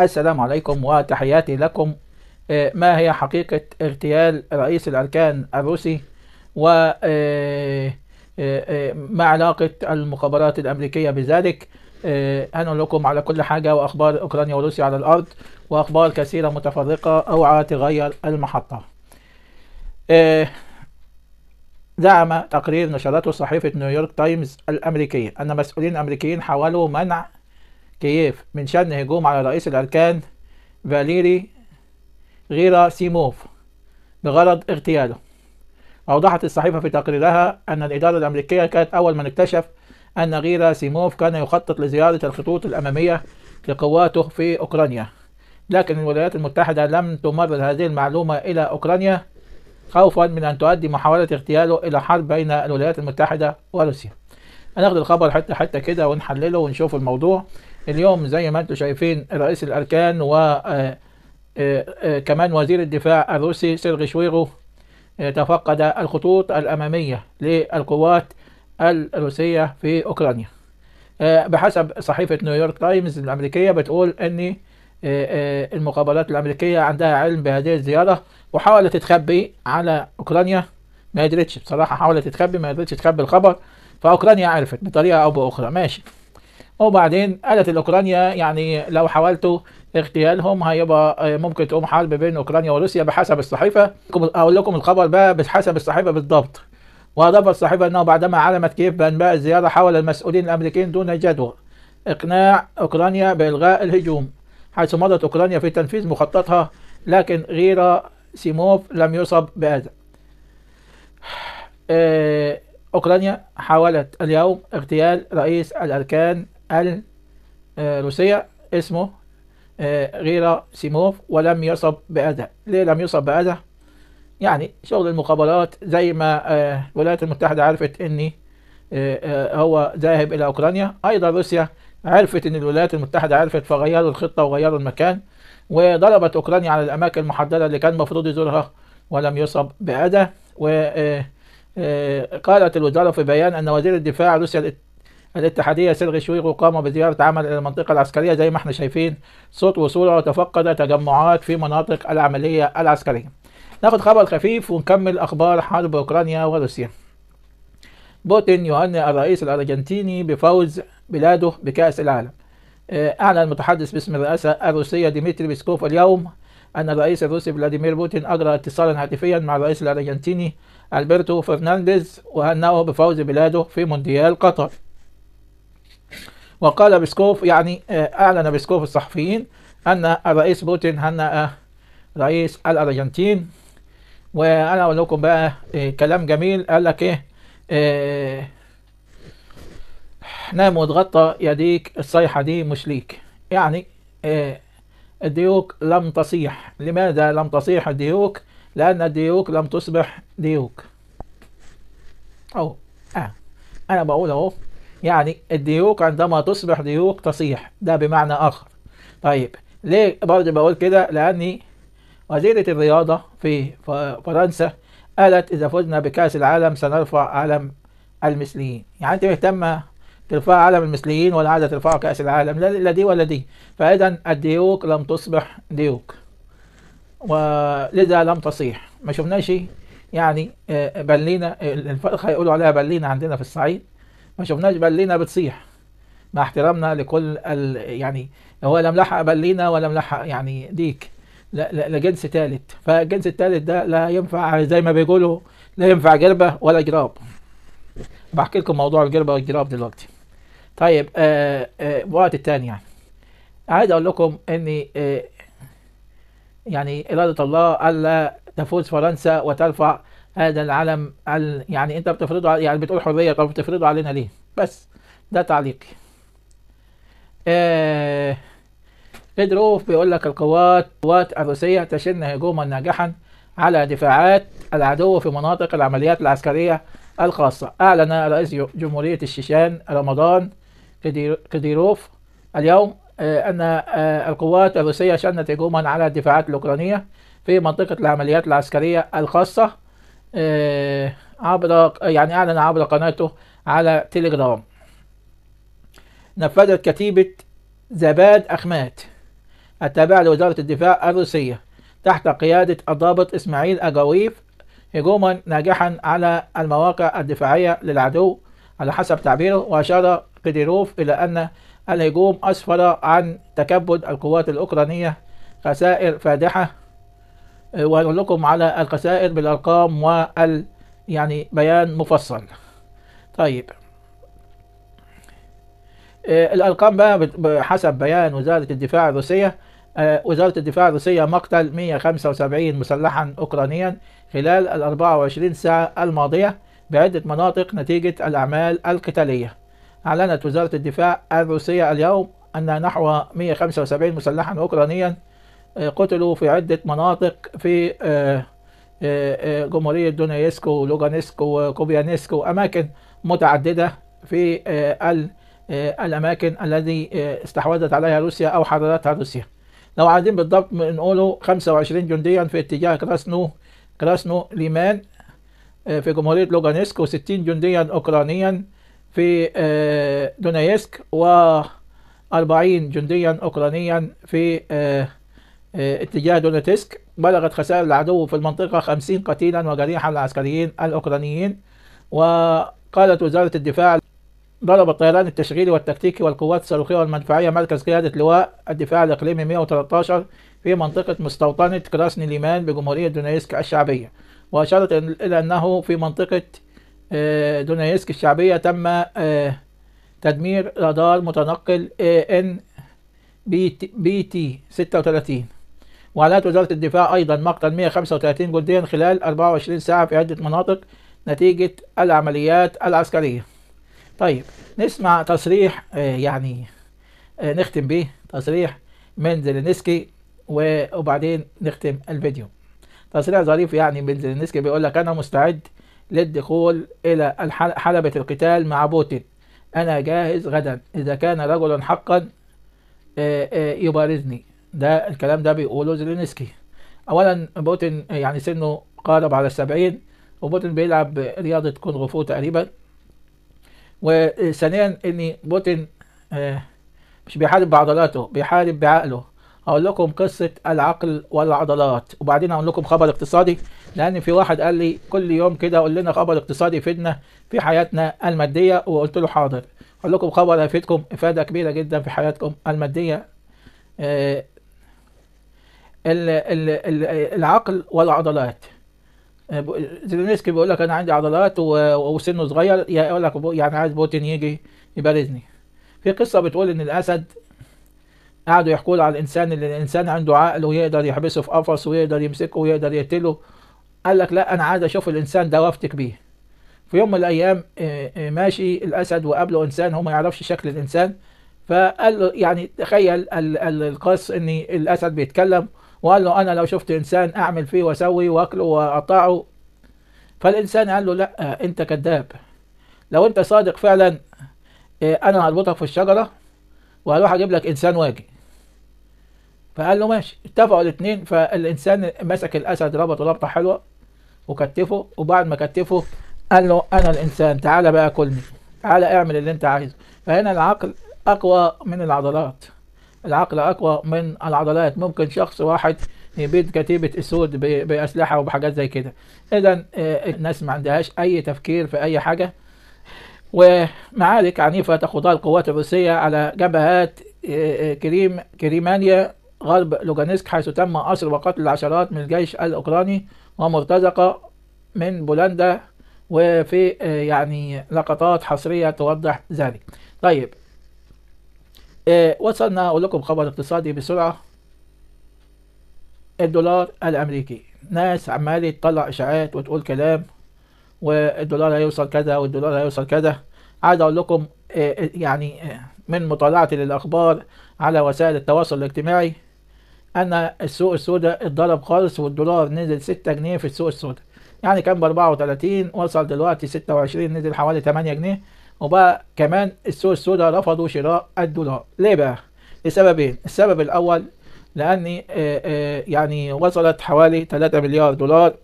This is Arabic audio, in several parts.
السلام عليكم وتحياتي لكم آه، ما هي حقيقة اغتيال رئيس الأركان الروسي و آه، آه، ما علاقة المخابرات الأمريكية بذلك أنا لكم على كل حاجة وأخبار أوكرانيا وروسيا على الأرض وأخبار كثيرة متفرقة أوعى تغير المحطة زعم تقرير نشرته صحيفة نيويورك تايمز الأمريكية أن مسؤولين أمريكيين حاولوا منع كييف من شن هجوم على رئيس الأركان فاليري غيرا سيموف بغرض اغتياله أوضحت الصحيفة في تقريرها أن الإدارة الأمريكية كانت أول من اكتشف أن غيرا سيموف كان يخطط لزيارة الخطوط الأمامية لقواته في أوكرانيا لكن الولايات المتحدة لم تمرر هذه المعلومة إلى أوكرانيا خوفا من أن تؤدي محاولة اغتياله إلى حرب بين الولايات المتحدة وروسيا هناخد الخبر حتى حتى كده ونحلله ونشوف الموضوع اليوم زي ما انتم شايفين رئيس الاركان و آه، آه، آه، كمان وزير الدفاع الروسي سيرغي شويغو تفقد الخطوط الاماميه للقوات الروسيه في اوكرانيا بحسب صحيفه نيويورك تايمز الامريكيه بتقول ان المقابلات الامريكيه عندها علم بهذه الزياره وحاولت تتخبي على اوكرانيا ما قدرتش بصراحه حاولت تتخبي ما قدرتش تخبي الخبر فاوكرانيا عرفت بطريقه او باخرى ماشي وبعدين قالت الاوكرانيا يعني لو حاولتوا اغتيالهم هيبقى آه، ممكن تقوم حرب بين اوكرانيا وروسيا بحسب الصحيفه اقول لكم الخبر بقى بحسب الصحيفه بالضبط واضافت الصحيفه انه بعدما علمت كيف بان الزياره حاول المسؤولين الامريكيين دون جدوى اقناع اوكرانيا بالغاء الهجوم حيث مضت اوكرانيا في تنفيذ مخططها لكن غير سيموف لم يصب باذى آه، اوكرانيا حاولت اليوم اغتيال رئيس الاركان الروسية آه، اسمه آه، غيرا سيموف ولم يصب بأذى ليه لم يصب بأذى يعني شغل المخابرات زي ما آه، الولايات المتحدة عرفت ان هو ذاهب الى اوكرانيا ايضا روسيا عرفت ان الولايات المتحدة عرفت فغيروا الخطة وغيروا المكان وضربت اوكرانيا على الاماكن المحددة اللي كان المفروض يزورها ولم يصب بأذى وقالت الوزارة في بيان ان وزير الدفاع روسيا الاتحادية سيرغي شويغو قام بزيارة عمل إلى المنطقة العسكرية زي ما احنا شايفين صوت وصوله وتفقد تجمعات في مناطق العملية العسكرية ناخد خبر خفيف ونكمل أخبار حرب أوكرانيا وروسيا بوتين يهنئ الرئيس الأرجنتيني بفوز بلاده بكأس العالم آه، أعلن المتحدث باسم الرئاسة الروسية ديمتري بيسكوف اليوم أن الرئيس الروسي فلاديمير بوتين أجرى اتصالا هاتفيا مع الرئيس الأرجنتيني ألبرتو فرنانديز وهنأه بفوز بلاده في مونديال قطر وقال بيسكوف يعني آه، أعلن بيسكوف الصحفيين أن الرئيس بوتين هنأ رئيس الأرجنتين وأنا أقول لكم بقى آه، كلام جميل قال لك إيه, آه، نام وتغطى يديك الصيحة دي مش ليك يعني الديوك لم تصيح لماذا لم تصيح الديوك لأن الديوك لم تصبح ديوك أو آه أنا بقول أهو يعني الديوك عندما تصبح ديوك تصيح ده بمعنى آخر طيب ليه برضه بقول كده لأني وزيرة الرياضة في فرنسا قالت إذا فزنا بكأس العالم سنرفع علم المثليين يعني أنت مهتمة ترفع علم المثليين ولا عايزة ترفع كأس العالم لا دي ولا دي فإذا الديوك لم تصبح ديوك ولذا لم تصيح ما شفناش يعني آه، بلينا الفرخة آه، يقولوا عليها بلينا عندنا في الصعيد ما شفناش بلينا بتصيح مع احترامنا لكل ال يعني هو لم لحق بلينا ولم لحق يعني ديك لجنس ثالث فالجنس الثالث ده لا ينفع زي ما بيقولوا لا ينفع جربه ولا جراب بحكي لكم موضوع الجربه والجراب دلوقتي طيب آه آه وقت يعني عايز اقول لكم ان آه يعني اراده الله الا تفوز فرنسا وترفع هذا العلم يعني انت بتفرضه يعني بتقول حريه طب بتفرضه علينا ليه بس ده تعليقي آه بيدروف بيقول لك القوات القوات الروسيه تشن هجوما ناجحا على دفاعات العدو في مناطق العمليات العسكريه الخاصه اعلن رئيس جمهوريه الشيشان رمضان كديروف اليوم آه، أن آه، القوات الروسية شنت هجوما على الدفاعات الأوكرانية في منطقة العمليات العسكرية الخاصة آه، عبر يعني أعلن عبر قناته على تليجرام نفذت كتيبة زباد أخمات التابعة لوزارة الدفاع الروسية تحت قيادة الضابط إسماعيل أجاويف هجوما ناجحا على المواقع الدفاعية للعدو على حسب تعبيره وأشار قديروف إلى أن الهجوم أسفر عن تكبد القوات الأوكرانية خسائر فادحة آه، وهنقول على الخسائر بالأرقام وال يعني بيان مفصل طيب آه، الأرقام بقى حسب بيان وزارة الدفاع الروسية آه، وزارة الدفاع الروسية مقتل 175 مسلحا أوكرانيا خلال ال 24 ساعة الماضية بعدة مناطق نتيجة الأعمال القتالية أعلنت وزارة الدفاع الروسية اليوم أن نحو 175 مسلحا أوكرانيا آه، قتلوا في عدة مناطق في آه، آه، جمهورية دونيسك ولوغانيسكو وكوبيانيسكو وأماكن متعددة في الأماكن الذي استحوذت عليها روسيا أو حررتها روسيا لو عايزين بالضبط نقولوا 25 جنديا في اتجاه كراسنو كراسنو ليمان في جمهورية لوغانيسكو 60 جنديا أوكرانيا في دونيسك و 40 جنديا أوكرانيا في آه، اتجاه دونيتسك بلغت خسائر العدو في المنطقة 50 قتيلا وجريحا العسكريين الأوكرانيين وقالت وزارة الدفاع ضرب الطيران التشغيلي والتكتيكي والقوات الصاروخية والمدفعية مركز قيادة لواء الدفاع الإقليمي 113 في منطقة مستوطنة كراسني ليمان بجمهورية دونيسك الشعبية وأشارت إلى أنه في منطقة آه، دونيسك الشعبية تم آه، تدمير رادار متنقل ان بي تي 36 وعلات وزارة الدفاع أيضا مقتل 135 جنديا خلال 24 ساعة في عدة مناطق نتيجة العمليات العسكرية طيب نسمع تصريح آه، يعني آه، نختم به تصريح من زلينسكي وبعدين نختم الفيديو تصريح ظريف يعني من زلينسكي بيقول لك أنا مستعد للدخول إلى حلبة القتال مع بوتين أنا جاهز غدا إذا كان رجل حقا آه، يبارزني ده الكلام ده بيقوله زيلينسكي اولا بوتين يعني سنه قارب على السبعين وبوتين بيلعب رياضة كونغ فو تقريبا وثانيا ان بوتين آه، مش بيحارب بعضلاته بيحارب بعقله هقول لكم قصة العقل والعضلات وبعدين هقول لكم خبر اقتصادي لأن في واحد قال لي كل يوم كده قول لنا خبر اقتصادي يفيدنا في حياتنا المادية وقلت له حاضر هقول لكم خبر هيفيدكم إفادة كبيرة جدا في حياتكم المادية آه، العقل والعضلات أه، زيلينسكي بيقول لك انا عندي عضلات وسنه صغير يقول لك يعني عايز بوتين يجي يبارزني في قصه بتقول ان الاسد قعدوا يحكوا له على الانسان اللي الانسان عنده عقل ويقدر يحبسه في قفص ويقدر يمسكه ويقدر يقتله قال لك لا انا عايز اشوف الانسان ده وافتك بيه في يوم من الايام أه، أه، ماشي الاسد وقابله انسان هو ما يعرفش شكل الانسان فقال له يعني تخيل القص ان الاسد بيتكلم وقال له انا لو شفت انسان اعمل فيه واسوي واكله واقطعه فالانسان قال له لا انت كذاب لو انت صادق فعلا إيه، انا هربطك في الشجره وهروح اجيب لك انسان واجي فقال له ماشي اتفقوا الاثنين فالانسان مسك الاسد ربطه ربطه حلوه وكتفه وبعد ما كتفه قال له انا الانسان تعالى بقى كلني تعالى اعمل اللي انت عايزه فهنا العقل اقوى من العضلات العقل اقوى من العضلات ممكن شخص واحد يبيد كتيبة اسود باسلحة وبحاجات زي كده اذا آه، الناس ما عندهاش اي تفكير في اي حاجة ومعارك عنيفة تخوضها القوات الروسية على جبهات آه، آه، كريم كريمانيا غرب لوغانسك حيث تم أسر وقتل العشرات من الجيش الأوكراني ومرتزقة من بولندا وفي يعني لقطات حصرية توضح ذلك طيب إيه، وصلنا أقول لكم خبر اقتصادي بسرعة الدولار الأمريكي ناس عمالة تطلع إشاعات وتقول كلام والدولار هيوصل كذا والدولار هيوصل كذا عاد أقول لكم إيه، يعني إيه، من مطالعتي للأخبار على وسائل التواصل الاجتماعي أن السوق السوداء اتضرب خالص والدولار نزل ستة جنيه في السوق السوداء يعني كان بأربعة وتلاتين وصل دلوقتي ستة وعشرين نزل حوالي تمانية جنيه وبقى كمان السوق السوداء رفضوا شراء الدولار ليه بقى لسببين إيه؟ السبب الاول لان آه، آه، يعني وصلت حوالي 3 مليار دولار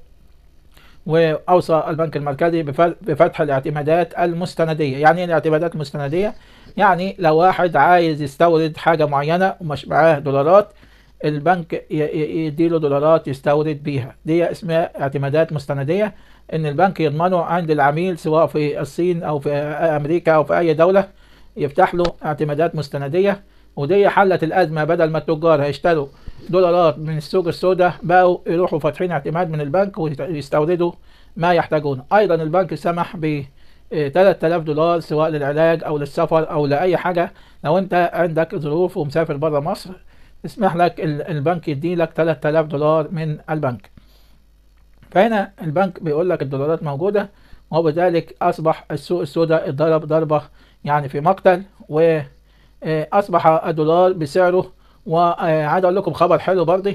واوصى البنك المركزي بفتح الاعتمادات المستنديه يعني ايه الاعتمادات المستنديه يعني لو واحد عايز يستورد حاجه معينه ومش معاه دولارات البنك يديله دولارات يستورد بيها دي اسمها اعتمادات مستنديه ان البنك يضمنه عند العميل سواء في الصين او في امريكا او في اي دوله يفتح له اعتمادات مستنديه ودي حلت الازمه بدل ما التجار هيشتروا دولارات من السوق السوداء بقوا يروحوا فاتحين اعتماد من البنك ويستوردوا ما يحتاجونه ايضا البنك سمح ب 3000 دولار سواء للعلاج او للسفر او لاي حاجه لو انت عندك ظروف ومسافر بره مصر يسمح لك البنك يديلك 3000 دولار من البنك فهنا البنك بيقول لك الدولارات موجودة وبذلك أصبح السوق السوداء اتضرب ضربة يعني في مقتل وأصبح آه، الدولار بسعره وعايز آه، أقول لكم خبر حلو برضه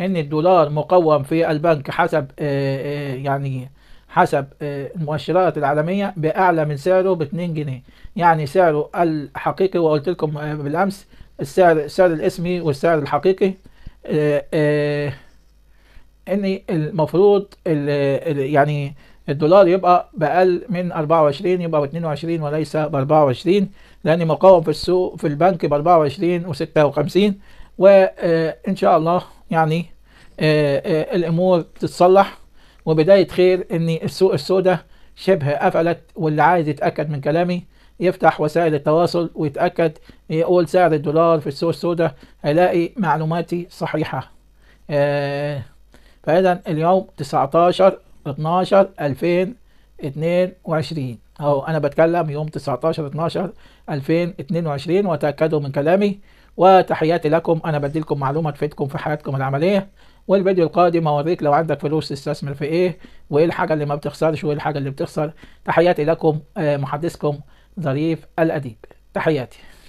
إن الدولار مقوم في البنك حسب آه، يعني حسب المؤشرات العالمية بأعلى من سعره ب 2 جنيه يعني سعره الحقيقي وقلت لكم بالأمس السعر السعر الاسمي والسعر الحقيقي ان المفروض يعني الدولار يبقى بأقل من 24 يبقى ب 22 وليس ب 24 لأن مقاوم في السوق في البنك ب 24 و 56 آه، وإن شاء الله يعني آه، آه، الأمور تتصلح وبداية خير إن السوق السوداء شبه قفلت واللي عايز يتأكد من كلامي يفتح وسائل التواصل ويتأكد يقول سعر الدولار في السوق السوداء هيلاقي معلوماتي صحيحة. فإذا اليوم 19 12 2022 أهو أنا بتكلم يوم 19 12 2022 وتأكدوا من كلامي وتحياتي لكم أنا بديلكم معلومة تفيدكم في حياتكم العملية والفيديو القادم اوريك لو عندك فلوس تستثمر في ايه وايه الحاجه اللي ما بتخسرش وايه الحاجه اللي بتخسر تحياتي لكم آه، محدثكم ظريف الاديب تحياتي